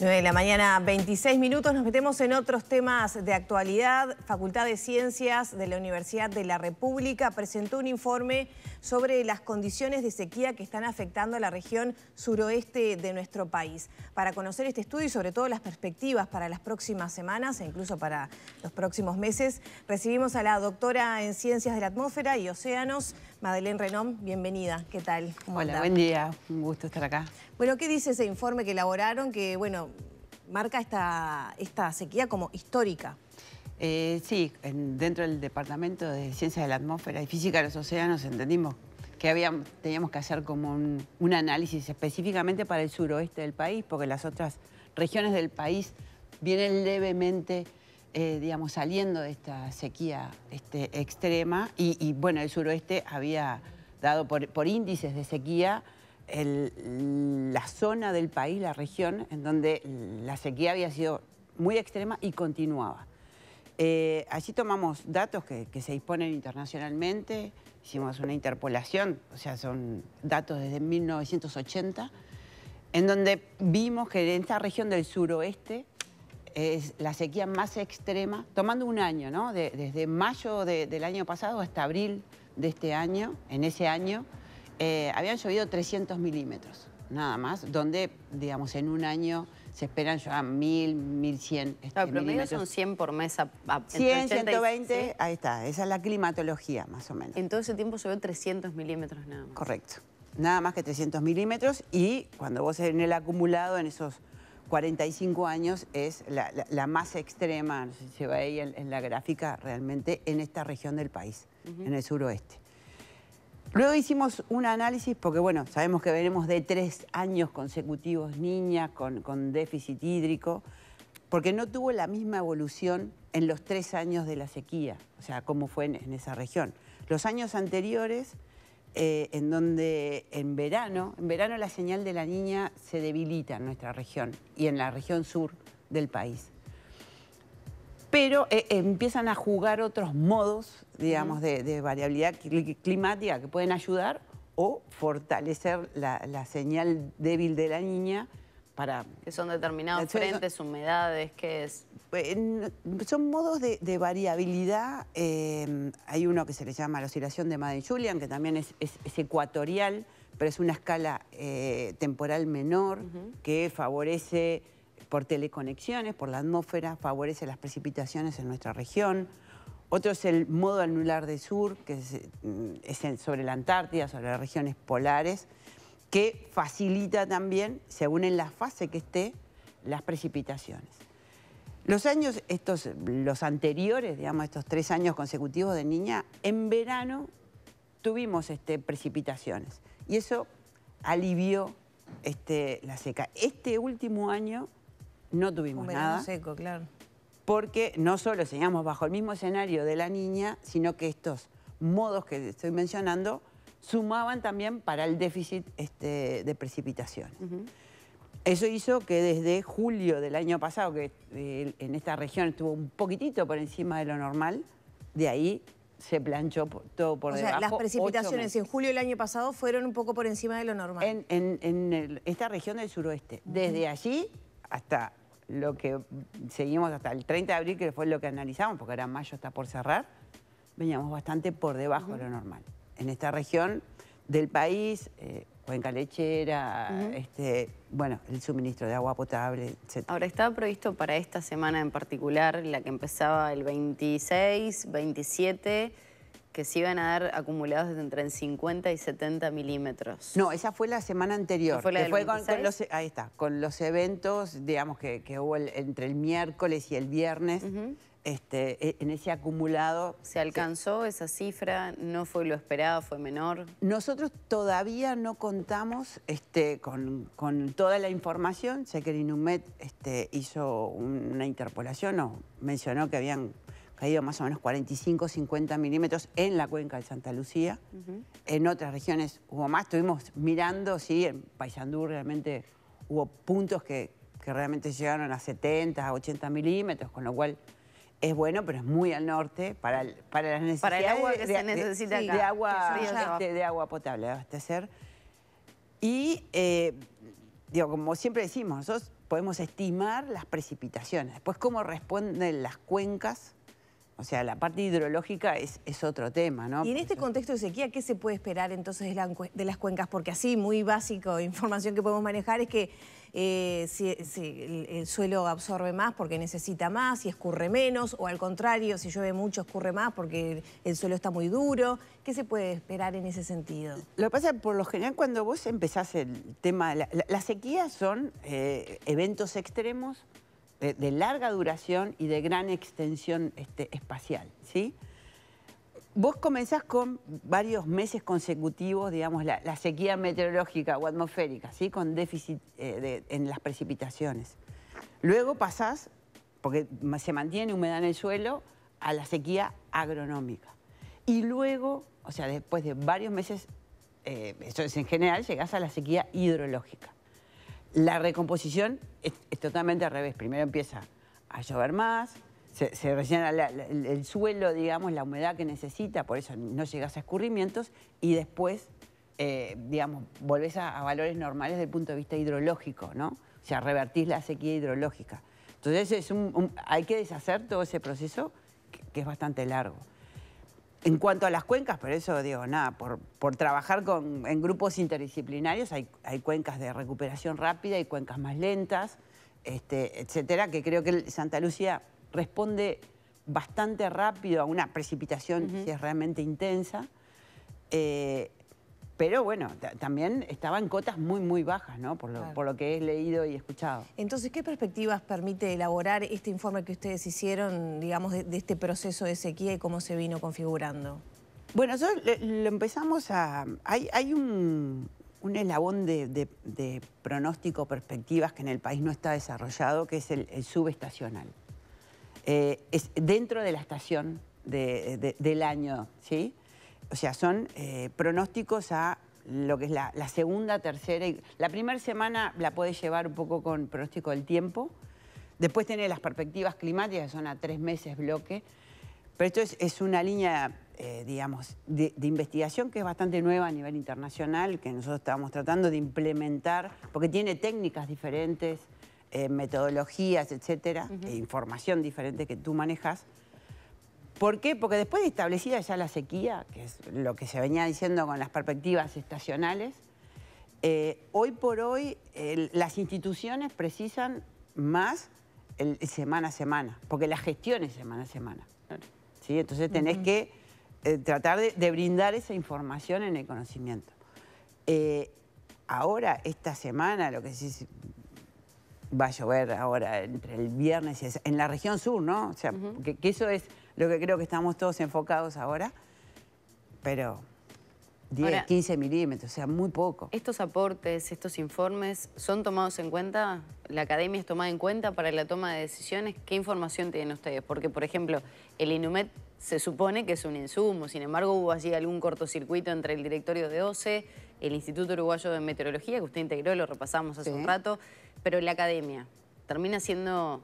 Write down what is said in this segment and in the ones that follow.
9 de la mañana, 26 minutos. Nos metemos en otros temas de actualidad. Facultad de Ciencias de la Universidad de la República presentó un informe sobre las condiciones de sequía que están afectando a la región suroeste de nuestro país. Para conocer este estudio y sobre todo las perspectivas para las próximas semanas e incluso para los próximos meses, recibimos a la doctora en Ciencias de la Atmósfera y Océanos, Madeleine Renom, bienvenida. ¿Qué tal? Hola, buen día. Un gusto estar acá. Bueno, ¿qué dice ese informe que elaboraron que, bueno, marca esta, esta sequía como histórica? Eh, sí, dentro del Departamento de Ciencias de la Atmósfera y Física de los Océanos entendimos que teníamos que hacer como un análisis específicamente para el suroeste del país, porque las otras regiones del país vienen levemente eh, saliendo de esta sequía este, extrema y, bueno, el suroeste había dado por, índices de sequía la zona del país, la región, en donde la sequía había sido muy extrema y continuaba. Eh, allí tomamos datos que, que, se disponen internacionalmente, hicimos una interpolación, o sea, son datos desde 1980, en donde vimos que en esta región del suroeste es la sequía más extrema, tomando un año, ¿no? desde mayo del año pasado hasta abril de este año, en ese año, eh, habían llovido 300 milímetros, nada más, donde, digamos, en un año se esperan ya 1000, 1100 este, El son 100 por mes. A, 100, 120, ahí está, esa es la climatología, más o menos. En todo ese tiempo llovió 300 milímetros nada más. Correcto, nada más que 300 milímetros y cuando vos en el acumulado, en esos 45 años es la, más extrema, se ve ahí en, la gráfica realmente, en esta región del país, en el suroeste. Luego hicimos un análisis, porque bueno, sabemos que venimos de tres años consecutivos niña, con, déficit hídrico, porque no tuvo la misma evolución en los tres años de la sequía, o sea, cómo fue en esa región. Los años anteriores eh, en donde en verano, en verano la señal de la niña se debilita en nuestra región y en la región sur del país. Pero eh, empiezan a jugar otros modos, digamos, de, variabilidad climática que pueden ayudar o fortalecer la señal débil de la niña que son determinados frentes, humedades, ¿qué es? Pues, son modos de, variabilidad. Em, hay uno que se le llama la oscilación de Madden-Julian, que también es, ecuatorial, pero es una escala eh, temporal menor que favorece por teleconexiones, por la atmósfera, favorece las precipitaciones en nuestra región. Otro es el modo anular de sur, que es mm, sobre la Antártida, sobre las regiones polares, que facilita también, según en la fase que esté, las precipitaciones. Los años, estos, los anteriores, digamos, estos tres años consecutivos de niña, en verano tuvimos este, precipitaciones y eso alivió este, la seca. Este último año no tuvimos nada. seco, claro. Porque no solo seguíamos bajo el mismo escenario de la niña, sino que estos modos que estoy mencionando sumaban también para el déficit este, de precipitación. Eso hizo que desde julio del año pasado, que eh, en esta región estuvo un poquitito por encima de lo normal, de ahí se planchó todo por o Sea, las precipitaciones en julio del año pasado fueron un poco por encima de lo normal. En, esta región del suroeste. Desde allí hasta lo que seguimos hasta el 30 de abril, que fue lo que analizamos, porque ahora mayo está por cerrar, veníamos bastante por debajo de lo normal en esta región del país, eh, cuenca lechera, este, bueno, el suministro de agua potable, etc. Ahora, estaba previsto para esta semana en particular, la que empezaba el 26, 27 que se iban a dar acumulados de entre 50 y 70 milímetros. No, esa fue la semana anterior. Fue la fue con, los, ahí está, con los eventos, digamos, que, hubo entre el miércoles y el viernes. Este, e, en ese acumulado. ¿Se alcanzó esa cifra? ¿No fue lo esperado? ¿Fue menor? Nosotros todavía no contamos este, con, toda la información. Sé que el INUMET este, hizo una interpolación o mencionó que habían caído más o menos 45, 50 milímetros en la cuenca de Santa Lucía. En otras regiones hubo más. Estuvimos mirando, sí, en Payandú realmente hubo puntos que, realmente llegaron a 70, 80 milímetros, con lo cual es bueno, pero es muy al norte para, para las necesidades... Para el agua que de, se necesita acá. De agua, este, de agua potable, de abastecer. Y, eh, digo, como siempre decimos, nosotros podemos estimar las precipitaciones. Después, cómo responden las cuencas o sea, la parte hidrológica es, otro tema, ¿no? Y en este contexto de sequía, ¿qué se puede esperar entonces de, las cuencas? Porque así, muy básico, información que podemos manejar es que eh, si, el, suelo absorbe más porque necesita más, y escurre menos, o al contrario, si llueve mucho escurre más porque el, suelo está muy duro. ¿Qué se puede esperar en ese sentido? Lo que pasa, por lo general, cuando vos empezás el tema, la, las sequías son eh, eventos extremos de, larga duración y de gran extensión este, espacial, ¿sí? Vos comenzás con varios meses consecutivos, digamos, la, sequía meteorológica o atmosférica, ¿sí? Con déficit eh, en las precipitaciones. Luego pasás, porque se mantiene humedad en el suelo, a la sequía agronómica. Y luego, o sea, después de varios meses, eh, eso en general, llegás a la sequía hidrológica. La recomposición es, totalmente al revés. Primero empieza a llover más, se, rellena el, suelo, digamos, la humedad que necesita, por eso no llegas a escurrimientos, y después, eh, digamos, volvés a, valores normales desde el punto de vista hidrológico, ¿no? O sea, revertís la sequía hidrológica. Entonces es hay que deshacer todo ese proceso que es bastante largo. En cuanto a las cuencas, por eso digo, nada, por, por trabajar en grupos interdisciplinarios hay, cuencas de recuperación rápida y cuencas más lentas, este, etcétera, que creo que Santa Lucía responde bastante rápido a una precipitación si es realmente intensa. Eh, pero bueno, también estaba en cotas muy, muy bajas, ¿no? Por lo, que he leído y escuchado. Entonces, ¿qué perspectivas permite elaborar este informe que ustedes hicieron, digamos, de, este proceso de sequía y cómo se vino configurando? Bueno, nosotros lo empezamos a... Hay, un, un eslabón de, pronóstico, perspectivas que en el país no está desarrollado, que es el, subestacional. Eh, es dentro de la estación del año, ¿sí? O sea, son eh, pronósticos a lo que es la, segunda, tercera. la primera semana la puedes llevar un poco con pronóstico del tiempo. Después tiene las perspectivas climáticas, que son a tres meses bloque. Pero esto es, una línea, eh, digamos, de, investigación que es bastante nueva a nivel internacional, que nosotros estamos tratando de implementar, porque tiene técnicas diferentes, eh, metodologías, etcétera, e información diferente que tú manejas. ¿Por qué? Porque después de establecida ya la sequía, que es lo que se venía diciendo con las perspectivas estacionales, eh, hoy por hoy las instituciones precisan más semana a semana, porque la gestión es semana a semana. ¿sí? Entonces tenés que eh, tratar de, brindar esa información en el conocimiento. Eh, ahora, esta semana, lo que sí va a llover ahora entre el viernes y en la región sur, ¿no? O sea, que eso es lo que creo que estamos todos enfocados ahora, pero 10, 15 milímetros, o sea, muy poco. ¿Estos aportes, estos informes, son tomados en cuenta? ¿La academia es tomada en cuenta para la toma de decisiones? ¿Qué información tienen ustedes? Porque, por ejemplo, el INUMET se supone que es un insumo, sin embargo hubo allí algún cortocircuito entre el directorio de OCE, el Instituto Uruguayo de Meteorología, que usted integró, lo repasamos hace un rato, pero la academia termina siendo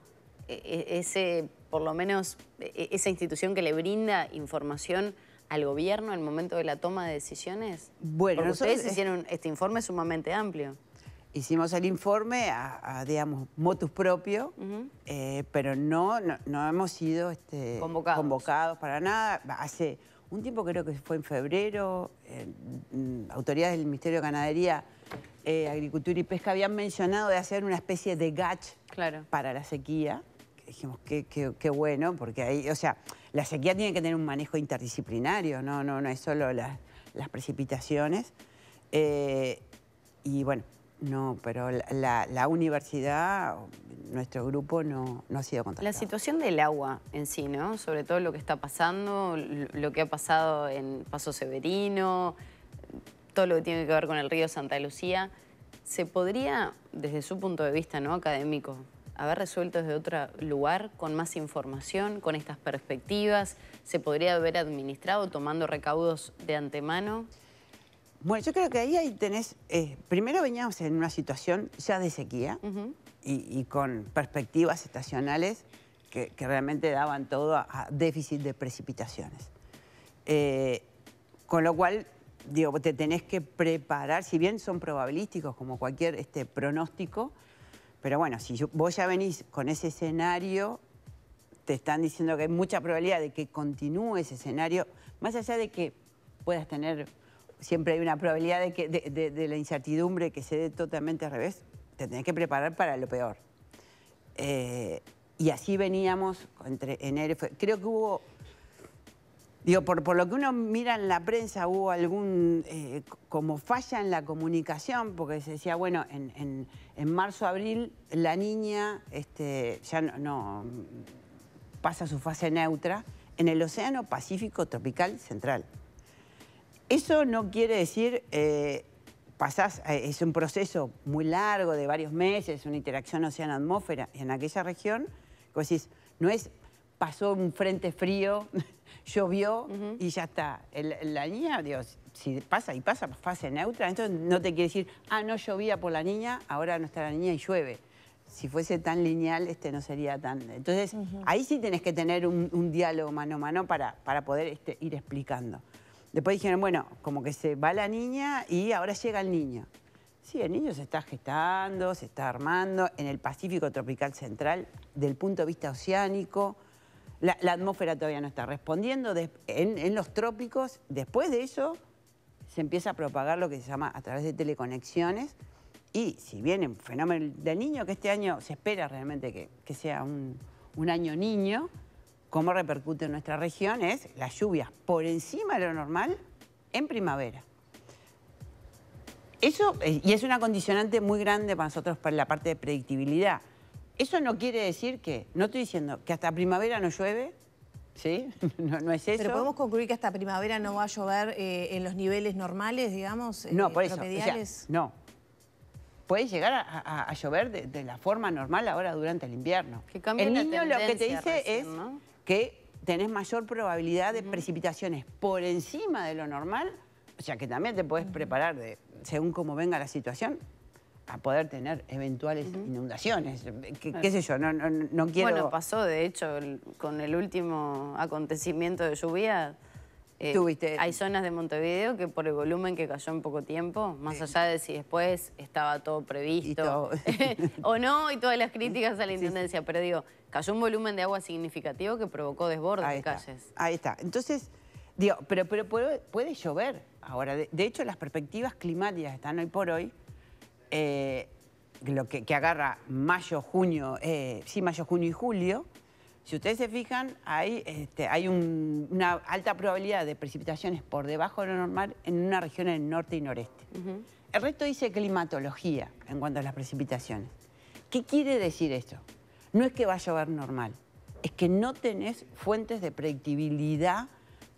eh, eh, ese por lo menos e, e, esa institución que le brinda información al gobierno el momento de la toma de decisiones? Bueno, ustedes eh, hicieron este informe sumamente amplio. Hicimos el informe a, digamos, motus propio, eh, pero no, no, hemos sido este, convocados. para nada. Hace un tiempo, creo que fue en febrero, mm, autoridades del Ministerio de Ganadería, eh, Agricultura y Pesca habían mencionado de hacer una especie de GACH para la sequía dijimos, qué, bueno, porque ahí, o sea, la sequía tiene que tener un manejo interdisciplinario, no, no, no es solo las precipitaciones. Eh, y bueno, no, pero la, universidad, nuestro grupo no, ha sido contactado. La situación del agua en sí, ¿no? Sobre todo lo que está pasando, lo que ha pasado en Paso Severino, todo lo que tiene que ver con el río Santa Lucía, ¿se podría, desde su punto de vista ¿no? académico, haber resuelto desde otro lugar, con más información, con estas perspectivas? ¿Se podría haber administrado tomando recaudos de antemano? Bueno, yo creo que ahí, ahí tenés... Eh, primero veníamos en una situación ya de sequía y, con perspectivas estacionales que, realmente daban todo a, déficit de precipitaciones. Eh, con lo cual, digo, te tenés que preparar, si bien son probabilísticos como cualquier este, pronóstico, pero bueno, si vos ya venís con ese escenario, te están diciendo que hay mucha probabilidad de que continúe ese escenario, más allá de que puedas tener, siempre hay una probabilidad de, que, de, la incertidumbre que se dé totalmente al revés, te tenés que preparar para lo peor. Eh, y así veníamos entre enero, creo que hubo Digo, por, lo que uno mira en la prensa, hubo algún, eh, como falla en la comunicación, porque se decía, bueno, en, marzo, abril, la niña este, ya no, pasa su fase neutra en el océano Pacífico tropical central. Eso no quiere decir, eh, pasás, eh, es un proceso muy largo de varios meses, una interacción océano-atmósfera en aquella región, Como decís, no es pasó un frente frío llovió y ya está. la niña, Dios, si pasa y pasa, pues, fase neutra, entonces no te quiere decir, ah, no llovía por la niña, ahora no está la niña y llueve. Si fuese tan lineal, este no sería tan... Entonces, ahí sí tenés que tener un, diálogo mano a mano para, poder este, ir explicando. Después dijeron, bueno, como que se va la niña y ahora llega el niño. Sí, el niño se está gestando, se está armando en el Pacífico Tropical Central, del punto de vista oceánico, la, atmósfera todavía no está respondiendo. en, los trópicos, después de eso, se empieza a propagar lo que se llama a través de teleconexiones. Y si bien un fenómeno de niño, que este año se espera realmente que, sea un, año niño, cómo repercute en nuestra región es las lluvias por encima de lo normal en primavera. Eso, y es una condicionante muy grande para nosotros para la parte de predictibilidad. Eso no quiere decir que, no estoy diciendo que hasta primavera no llueve, ¿sí? No, es eso. Pero podemos concluir que hasta primavera no va a llover eh, en los niveles normales, digamos, eh, no, por eso, no. Puede llegar a, llover de, la forma normal ahora durante el invierno. el niño lo que te dice es que tenés mayor probabilidad de precipitaciones por encima de lo normal, o sea que también te puedes preparar de, según cómo venga la situación, a poder tener eventuales inundaciones. ¿Qué, sé yo, no, no, quiero... Bueno, pasó de hecho con el último acontecimiento de lluvia. Eh, Tuviste... Hay zonas de Montevideo que por el volumen que cayó en poco tiempo, más allá de si después estaba todo previsto o no, y todas las críticas a la Intendencia, pero digo, cayó un volumen de agua significativo que provocó desbordes de calles. Ahí está. Entonces, digo, pero, pero puede, llover ahora. de hecho, las perspectivas climáticas están hoy por hoy eh, lo que, agarra mayo, junio, eh, sí, mayo, junio y julio, si ustedes se fijan, hay, este, una alta probabilidad de precipitaciones por debajo de lo normal en una región del norte y noreste. El resto dice climatología en cuanto a las precipitaciones. ¿Qué quiere decir esto? No es que va a llover normal, es que no tenés fuentes de predictibilidad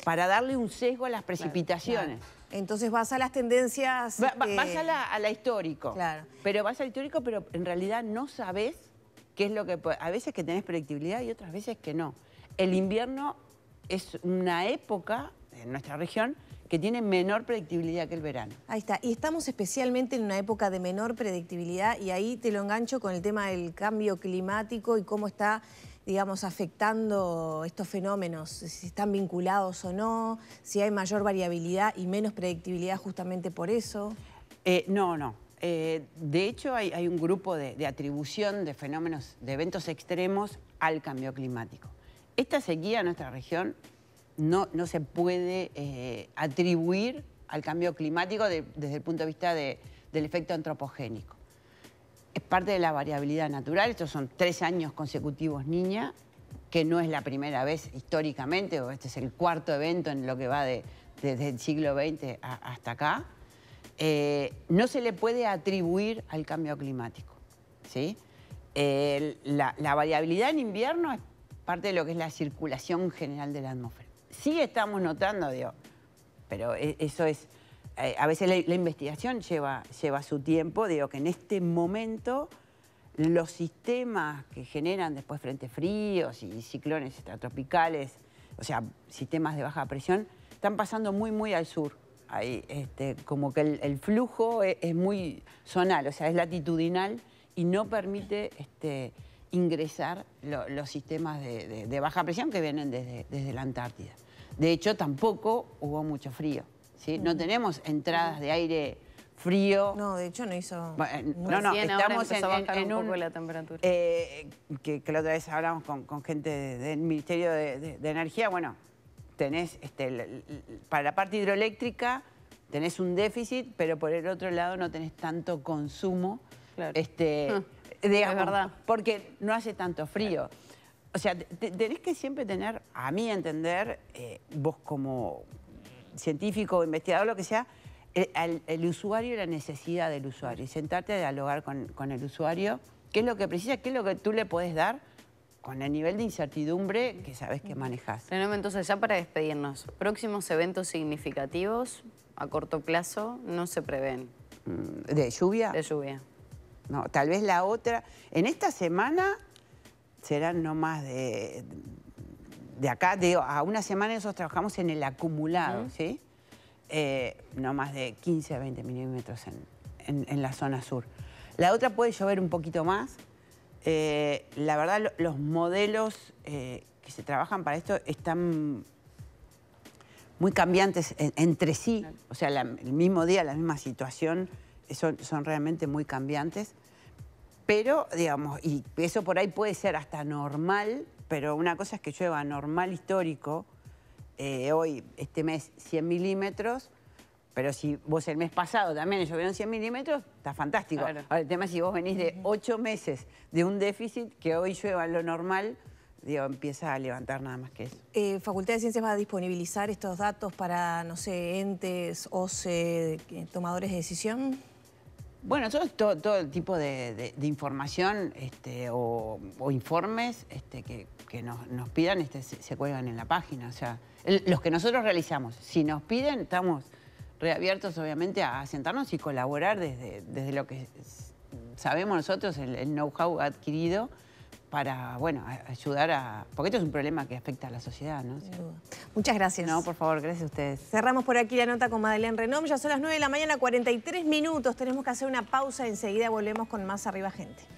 para darle un sesgo a las precipitaciones. Entonces vas a las tendencias... Vas este, a la, histórico. Claro. Pero vas al histórico, pero en realidad no sabes qué es lo que... A veces que tenés predictibilidad y otras veces que no. El invierno es una época en nuestra región que tiene menor predictibilidad que el verano. Ahí está. Y estamos especialmente en una época de menor predictibilidad y ahí te lo engancho con el tema del cambio climático y cómo está digamos, afectando estos fenómenos, si están vinculados o no, si hay mayor variabilidad y menos predictibilidad justamente por eso? Eh, no, no. Eh, de hecho, hay, un grupo de, atribución de fenómenos, de eventos extremos al cambio climático. Esta sequía en nuestra región no, no se puede eh, atribuir al cambio climático desde el punto de vista del efecto antropogénico es parte de la variabilidad natural. Estos son tres años consecutivos niña, que no es la primera vez históricamente, o este es el cuarto evento en lo que va de, desde el siglo XX hasta acá. Eh, no se le puede atribuir al cambio climático. ¿sí? la, variabilidad en invierno es parte de lo que es la circulación general de la atmósfera. Sí estamos notando, pero e, eso es eh, a veces la, investigación lleva, su tiempo, digo que en este momento los sistemas que generan después frentes fríos y ciclones extratropicales, o sea, sistemas de baja presión, están pasando muy, muy al sur. Este, como que el, flujo e, es, muy zonal, o sea, es latitudinal y no permite este, ingresar los sistemas de, baja presión que vienen desde la Antártida. De hecho, tampoco hubo mucho frío. No tenemos entradas de aire frío. No, de hecho no hizo... Eh, no, no, estamos en, un... poco la temperatura. Eh, que, la otra vez hablamos con, gente del Ministerio de, Energía, bueno, tenés, este, para la parte hidroeléctrica tenés un déficit, pero por el otro lado no tenés tanto consumo. Claro. Este, hm, verdad. Porque no hace tanto frío. O sea, tenés que siempre tener, a mí entender, eh, vos como, científico, investigador, lo que sea, el, usuario y la necesidad del usuario. Y sentarte a dialogar con, con, el usuario, qué es lo que precisa, qué es lo que tú le puedes dar con el nivel de incertidumbre que sabes que manejas. Tenemos entonces ya para despedirnos, próximos eventos significativos a corto plazo no se prevén. Mm, ¿De lluvia? De lluvia. No, tal vez la otra. En esta semana serán no más de de acá, digo, a una semana nosotros trabajamos en el acumulado, ¿sí? Eh, no más de 15 a 20 milímetros en, la zona sur. La otra puede llover un poquito más. Eh, la verdad, los modelos eh, que se trabajan para esto están muy cambiantes entre sí. O sea, el mismo día, la misma situación, son realmente muy cambiantes. Pero, digamos, y eso por ahí puede ser hasta normal pero una cosa es que llueva normal histórico, eh, hoy, este mes, 100 milímetros, pero si vos el mes pasado también llovieron 100 milímetros, está fantástico. Ahora, el tema es si vos venís de 8 meses de un déficit, que hoy llueva lo normal, digo, empieza a levantar nada más que eso. Eh, ¿Facultad de Ciencias va a disponibilizar estos datos para, no sé, entes, OCE, tomadores de decisión? Bueno, todo, todo, el tipo de, información este, o, informes este, que, nos, pidan este, se, cuelgan en la página. O sea, los que nosotros realizamos, si nos piden, estamos reabiertos obviamente a, sentarnos y colaborar desde, desde lo que sabemos nosotros, el know-how adquirido para, bueno, ayudar a... Porque esto es un problema que afecta a la sociedad, ¿no? Muchas gracias. No, por favor, gracias a ustedes. Cerramos por aquí la nota con Madeleine Renom. Ya son las 9 de la mañana, 43 minutos. Tenemos que hacer una pausa. Enseguida volvemos con más Arriba Gente.